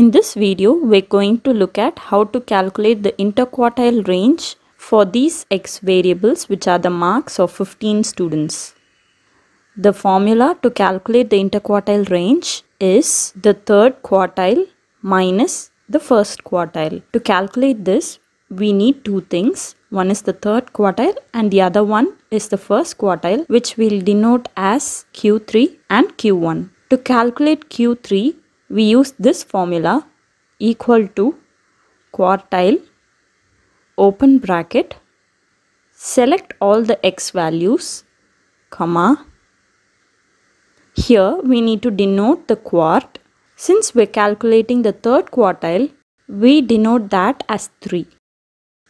In this video, we're going to look at how to calculate the interquartile range for these x variables which are the marks of 15 students. The formula to calculate the interquartile range is the third quartile minus the first quartile. To calculate this, we need two things. One is the third quartile and the other one is the first quartile which we'll denote as Q3 and Q1. To calculate Q3, we use this formula equal to quartile open bracket select all the x values comma here we need to denote the quart since we're calculating the third quartile we denote that as 3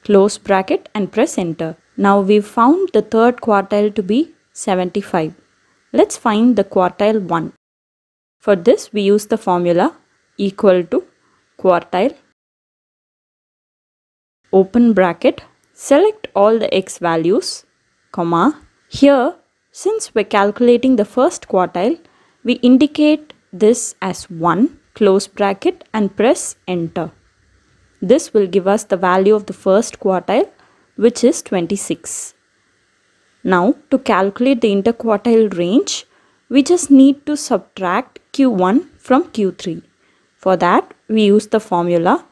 close bracket and press enter now we've found the third quartile to be 75 let's find the quartile 1 for this, we use the formula equal to quartile open bracket select all the x values comma here since we're calculating the first quartile we indicate this as 1 close bracket and press enter this will give us the value of the first quartile which is 26 now to calculate the interquartile range we just need to subtract Q1 from Q3. For that, we use the formula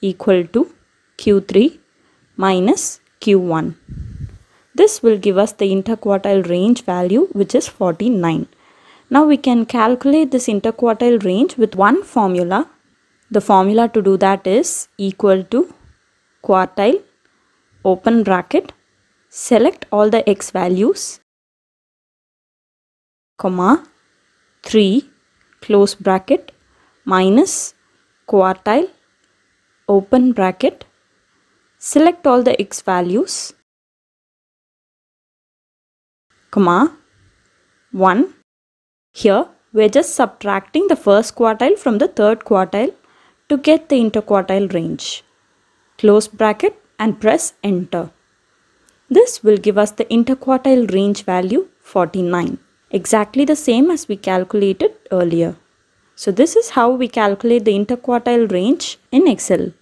equal to Q3 minus Q1. This will give us the interquartile range value which is 49. Now we can calculate this interquartile range with one formula. The formula to do that is equal to quartile open bracket select all the x values comma 3 close bracket minus quartile open bracket select all the x values comma 1 here we're just subtracting the first quartile from the third quartile to get the interquartile range close bracket and press enter this will give us the interquartile range value 49 exactly the same as we calculated earlier. So this is how we calculate the interquartile range in Excel.